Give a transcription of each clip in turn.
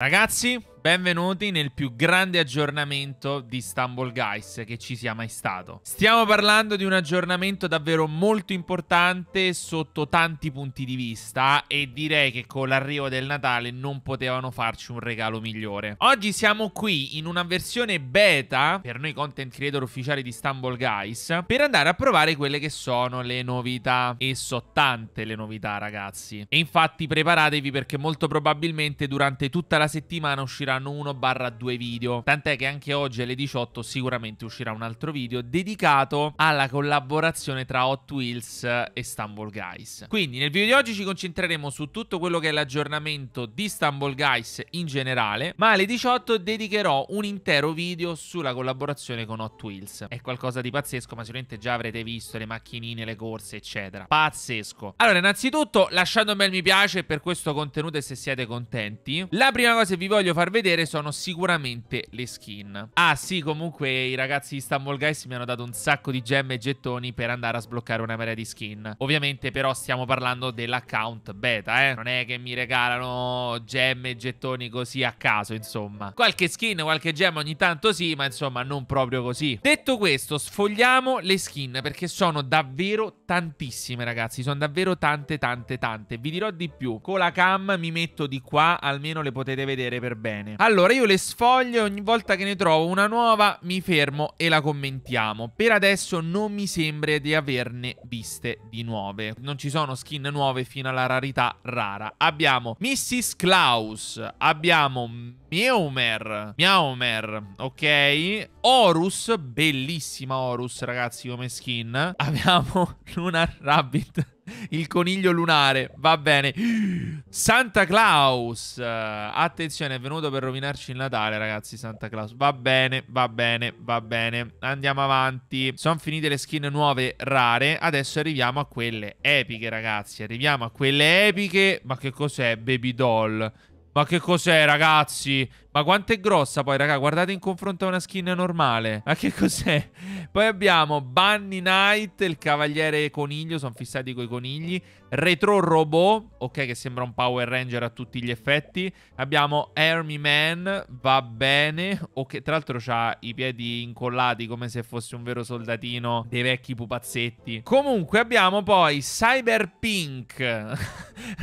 Ragazzi, Benvenuti nel più grande aggiornamento di Istanbul Guys che ci sia mai stato. Stiamo parlando di un aggiornamento davvero molto importante sotto tanti punti di vista e direi che con l'arrivo del Natale non potevano farci un regalo migliore. Oggi siamo qui in una versione beta per noi content creator ufficiali di Istanbul Guys per andare a provare quelle che sono le novità e so tante le novità ragazzi. E infatti preparatevi perché molto probabilmente durante tutta la settimana uscirà usciranno 1-2 video. Tant'è che anche oggi alle 18 sicuramente uscirà un altro video dedicato alla collaborazione tra Hot Wheels e Stumble Guys. Quindi nel video di oggi ci concentreremo su tutto quello che è l'aggiornamento di Stumble Guys in generale, ma alle 18 dedicherò un intero video sulla collaborazione con Hot Wheels. È qualcosa di pazzesco, ma sicuramente già avrete visto le macchinine, le corse, eccetera. Pazzesco. Allora, innanzitutto lasciate un bel mi piace per questo contenuto e se siete contenti. La prima cosa che vi voglio far vedere vedere sono sicuramente le skin. Ah sì, comunque i ragazzi di Stumble Guys mi hanno dato un sacco di gemme e gettoni per andare a sbloccare una marea di skin. Ovviamente però stiamo parlando dell'account beta, eh. Non è che mi regalano gemme e gettoni così a caso, insomma. Qualche skin, qualche gemma ogni tanto sì, ma insomma non proprio così. Detto questo, sfogliamo le skin perché sono davvero tantissime, ragazzi. Sono davvero tante, tante, tante. Vi dirò di più. Con la cam mi metto di qua, almeno le potete vedere per bene bene. Allora io le sfoglio e ogni volta che ne trovo una nuova mi fermo e la commentiamo. Per adesso non mi sembra di averne viste di nuove. Non ci sono skin nuove fino alla rarità rara. Abbiamo Mrs. Klaus, abbiamo Miaomer, Miaomer, ok? Horus, bellissima Horus ragazzi come skin. Abbiamo Lunar Rabbit il coniglio lunare. Va bene. Santa Claus. attenzione, è venuto per rovinarci il Natale, ragazzi. Santa Claus. Va bene, va bene, va bene. Andiamo avanti. Sono finite le skin nuove rare. Adesso arriviamo a quelle epiche, ragazzi. Arriviamo a quelle epiche. Ma che cos'è? Baby doll. Ma che cos'è, ragazzi? Ma quanto è grossa poi, raga? Guardate in confronto a una skin normale. Ma che cos'è? Poi abbiamo Bunny Knight, il cavaliere coniglio. Sono fissati coi conigli. Retro Robot, ok, che sembra un Power Ranger a tutti gli effetti. Abbiamo Army Man, va bene. Ok, tra l'altro ha i piedi incollati come se fosse un vero soldatino dei vecchi pupazzetti. Comunque abbiamo poi Cyberpink.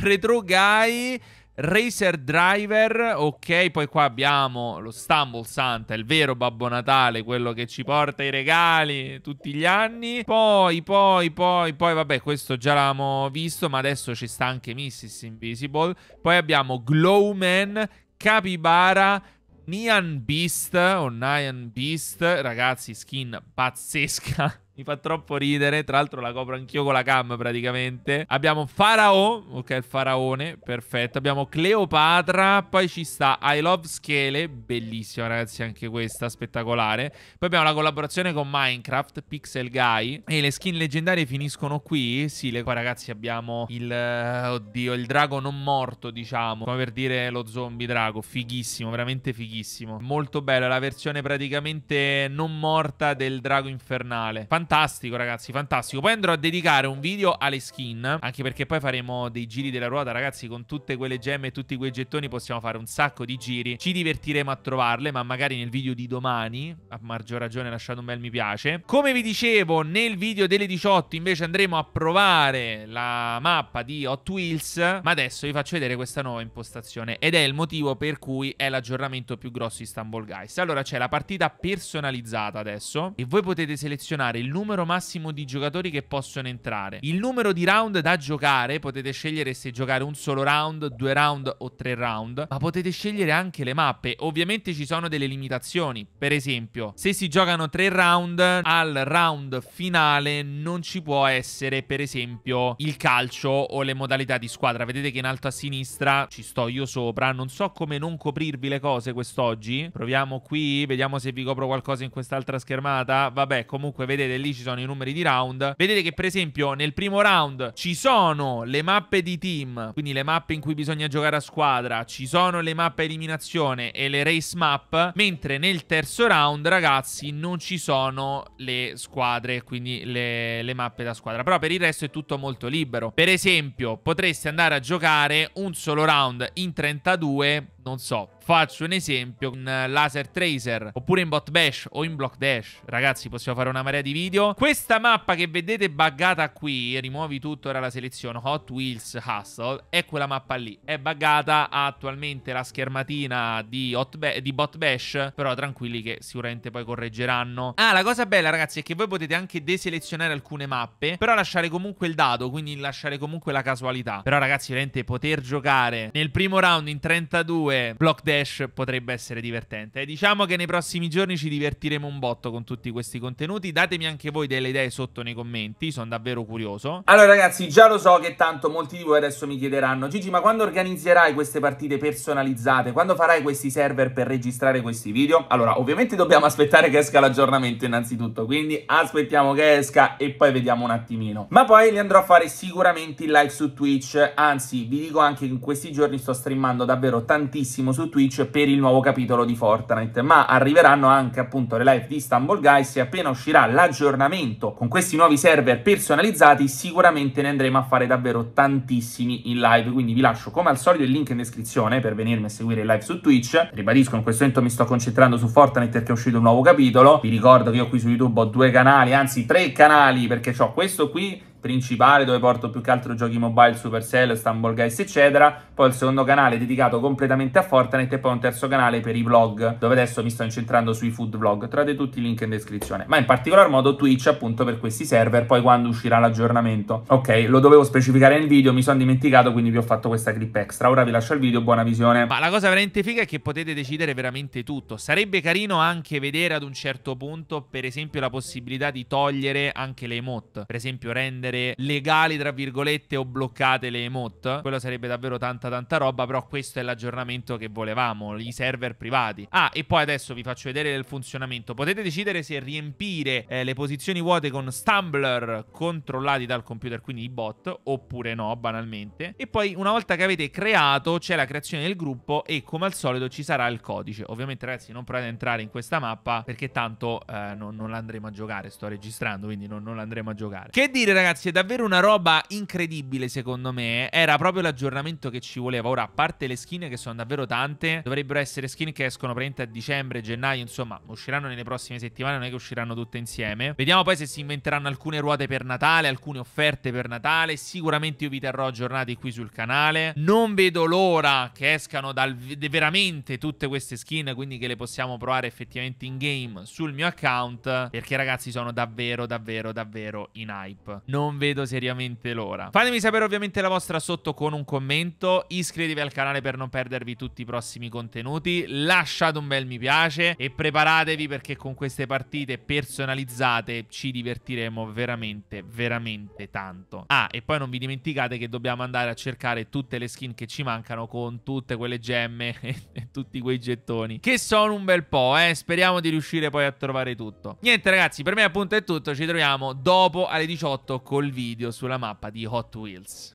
Retro Guy... Racer Driver, ok, poi qua abbiamo lo Stumble Santa, il vero Babbo Natale, quello che ci porta i regali tutti gli anni. Poi, poi, poi, poi, vabbè, questo già l'abbiamo visto, ma adesso ci sta anche Mrs. Invisible. Poi abbiamo Glowman, Capybara, Nian Beast o Nian Beast, ragazzi, skin pazzesca mi fa troppo ridere. Tra l'altro la copro anch'io con la cam praticamente. Abbiamo Farao. Ok, il faraone. Perfetto. Abbiamo Cleopatra. Poi ci sta I Love Schele. Bellissima ragazzi anche questa. Spettacolare. Poi abbiamo la collaborazione con Minecraft. Pixel Guy. E le skin leggendarie finiscono qui. Sì, le... qua ragazzi abbiamo il... Oddio, il drago non morto diciamo. Come per dire lo zombie drago. Fighissimo, veramente fighissimo. Molto bella La versione praticamente non morta del drago infernale. Fantastico fantastico ragazzi, fantastico. Poi andrò a dedicare un video alle skin, anche perché poi faremo dei giri della ruota ragazzi, con tutte quelle gemme e tutti quei gettoni possiamo fare un sacco di giri. Ci divertiremo a trovarle, ma magari nel video di domani, a maggior ragione lasciate un bel mi piace. Come vi dicevo, nel video delle 18 invece andremo a provare la mappa di Hot Wheels, ma adesso vi faccio vedere questa nuova impostazione ed è il motivo per cui è l'aggiornamento più grosso di Istanbul Guys. Allora c'è la partita personalizzata adesso e voi potete selezionare il numero massimo di giocatori che possono entrare. Il numero di round da giocare, potete scegliere se giocare un solo round, due round o tre round, ma potete scegliere anche le mappe. Ovviamente ci sono delle limitazioni, per esempio, se si giocano tre round, al round finale non ci può essere, per esempio, il calcio o le modalità di squadra. Vedete che in alto a sinistra ci sto io sopra, non so come non coprirvi le cose quest'oggi. Proviamo qui, vediamo se vi copro qualcosa in quest'altra schermata. Vabbè, comunque vedete lì lì ci sono i numeri di round. Vedete che per esempio nel primo round ci sono le mappe di team, quindi le mappe in cui bisogna giocare a squadra, ci sono le mappe eliminazione e le race map, mentre nel terzo round ragazzi non ci sono le squadre, quindi le, le mappe da squadra. Però per il resto è tutto molto libero. Per esempio potreste andare a giocare un solo round in 32, non so, Faccio un esempio con laser tracer oppure in bot bash o in block dash. Ragazzi, possiamo fare una marea di video. Questa mappa che vedete buggata qui, rimuovi tutto, ora la seleziono, Hot Wheels Hustle, è quella mappa lì. È buggata, ha attualmente la schermatina di, ba di bot bash, però tranquilli che sicuramente poi correggeranno. Ah, la cosa bella ragazzi è che voi potete anche deselezionare alcune mappe, però lasciare comunque il dato, quindi lasciare comunque la casualità. Però ragazzi, veramente poter giocare nel primo round in 32 block dash Dash potrebbe essere divertente. E diciamo che nei prossimi giorni ci divertiremo un botto con tutti questi contenuti. Datemi anche voi delle idee sotto nei commenti, sono davvero curioso. Allora ragazzi, già lo so che tanto molti di voi adesso mi chiederanno Gigi, ma quando organizzerai queste partite personalizzate? Quando farai questi server per registrare questi video? Allora, ovviamente dobbiamo aspettare che esca l'aggiornamento innanzitutto, quindi aspettiamo che esca e poi vediamo un attimino. Ma poi li andrò a fare sicuramente in live su Twitch, anzi vi dico anche che in questi giorni sto streamando davvero tantissimo su Twitch Twitch per il nuovo capitolo di Fortnite, ma arriveranno anche appunto le live di Istanbul Guys e appena uscirà l'aggiornamento con questi nuovi server personalizzati sicuramente ne andremo a fare davvero tantissimi in live, quindi vi lascio come al solito il link in descrizione per venirmi a seguire in live su Twitch. Ribadisco, in questo momento mi sto concentrando su Fortnite perché è uscito un nuovo capitolo, vi ricordo che io qui su YouTube ho due canali, anzi tre canali perché ho questo qui principale dove porto più che altro giochi mobile, Supercell, Stumble Guys eccetera, poi il secondo canale dedicato completamente a Fortnite e poi un terzo canale per i vlog dove adesso mi sto incentrando sui food vlog, trovate tutti i link in descrizione, ma in particolar modo Twitch appunto per questi server, poi quando uscirà l'aggiornamento. Ok, lo dovevo specificare nel video, mi sono dimenticato quindi vi ho fatto questa clip extra, ora vi lascio il video, buona visione. Ma la cosa veramente figa è che potete decidere veramente tutto, sarebbe carino anche vedere ad un certo punto per esempio la possibilità di togliere anche le emote, per esempio render rendere legali, tra virgolette, o bloccate le emote. Quello sarebbe davvero tanta tanta roba, però questo è l'aggiornamento che volevamo, i server privati. Ah, e poi adesso vi faccio vedere il funzionamento. Potete decidere se riempire eh, le posizioni vuote con Stumbler controllati dal computer, quindi i bot, oppure no, banalmente. E poi una volta che avete creato c'è la creazione del gruppo e come al solito ci sarà il codice. Ovviamente ragazzi non provate ad entrare in questa mappa perché tanto eh, non, non l'andremo a giocare, sto registrando, quindi non, non l'andremo a giocare. Che dire ragazzi? ragazzi, è davvero una roba incredibile secondo me. Era proprio l'aggiornamento che ci voleva. Ora, a parte le skin che sono davvero tante, dovrebbero essere skin che escono praticamente a dicembre, gennaio, insomma, usciranno nelle prossime settimane, non è che usciranno tutte insieme. Vediamo poi se si inventeranno alcune ruote per Natale, alcune offerte per Natale. Sicuramente io vi terrò aggiornati qui sul canale. Non vedo l'ora che escano dal, veramente tutte queste skin, quindi che le possiamo provare effettivamente in game sul mio account, perché ragazzi sono davvero, davvero, davvero in hype. Non non vedo seriamente l'ora. Fatemi sapere ovviamente la vostra sotto con un commento, iscrivetevi al canale per non perdervi tutti i prossimi contenuti, lasciate un bel mi piace e preparatevi perché con queste partite personalizzate ci divertiremo veramente, veramente tanto. Ah, e poi non vi dimenticate che dobbiamo andare a cercare tutte le skin che ci mancano con tutte quelle gemme e tutti quei gettoni, che sono un bel po', eh, speriamo di riuscire poi a trovare tutto. Niente ragazzi, per me appunto è tutto, ci troviamo dopo alle 18 con col video sulla mappa di Hot Wheels.